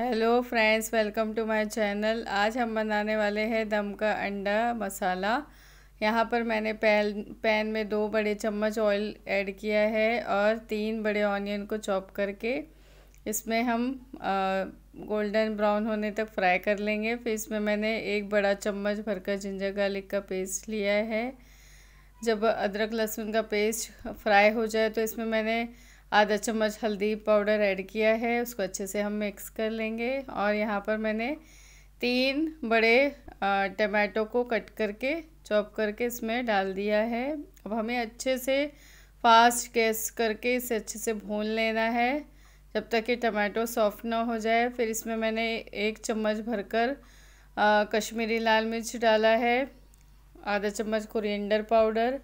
hello friends welcome to my channel आज हम बनाने वाले हैं दम का अंडा मसाला यहाँ पर मैंने पैन पैन में दो बड़े चम्मच ऑयल ऐड किया है और तीन बड़े ऑनियन को चॉप करके इसमें हम गोल्डन ब्राउन होने तक फ्राई कर लेंगे फिर इसमें मैंने एक बड़ा चम्मच भरकर जिंजर गार्लिक का पेस्ट लिया है जब अदरक लहसुन का पेस्ट फ्राई हो जाए तो इसमें मैंने आधा चम्मच हल्दी पाउडर ऐड किया है उसको अच्छे से हम मिक्स कर लेंगे और यहाँ पर मैंने तीन बड़े टमाटो को कट करके चॉप करके इसमें डाल दिया है अब हमें अच्छे से फास्ट गैस करके इसे अच्छे से भून लेना है जब तक कि टमाटो सॉफ्ट ना हो जाए फिर इसमें मैंने एक चम्मच भरकर कश्मीरी लाल मिर्च डाला है आधा चम्मच कुरियंडर पाउडर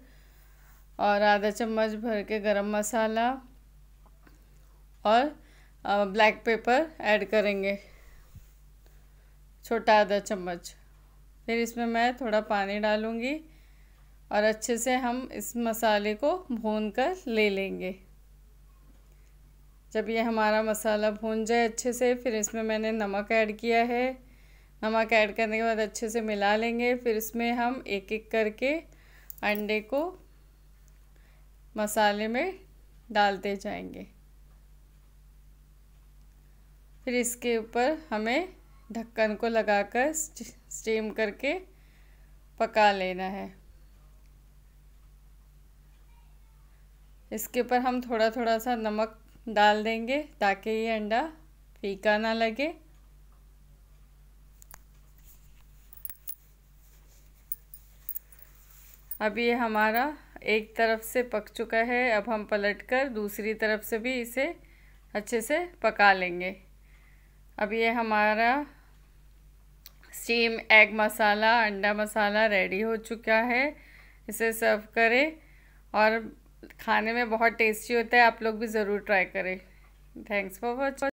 और आधा चम्मच भर के गरम मसाला और ब्लैक पेपर ऐड करेंगे छोटा आधा चम्मच फिर इसमें मैं थोड़ा पानी डालूँगी और अच्छे से हम इस मसाले को भून कर ले लेंगे जब ये हमारा मसाला भून जाए अच्छे से फिर इसमें मैंने नमक ऐड किया है नमक ऐड करने के बाद अच्छे से मिला लेंगे फिर इसमें हम एक एक करके अंडे को मसाले में डालते जाएंगे फिर इसके ऊपर हमें ढक्कन को लगाकर स्टीम करके पका लेना है इसके ऊपर हम थोड़ा थोड़ा सा नमक डाल देंगे ताकि ये अंडा फीका ना लगे अब ये हमारा एक तरफ से पक चुका है अब हम पलटकर दूसरी तरफ से भी इसे अच्छे से पका लेंगे अब ये हमारा स्टीम एग मसाला अंडा मसाला रेडी हो चुका है इसे सर्व करें और खाने में बहुत टेस्टी होता है आप लोग भी ज़रूर ट्राई करें थैंक्स फॉर वॉचिंग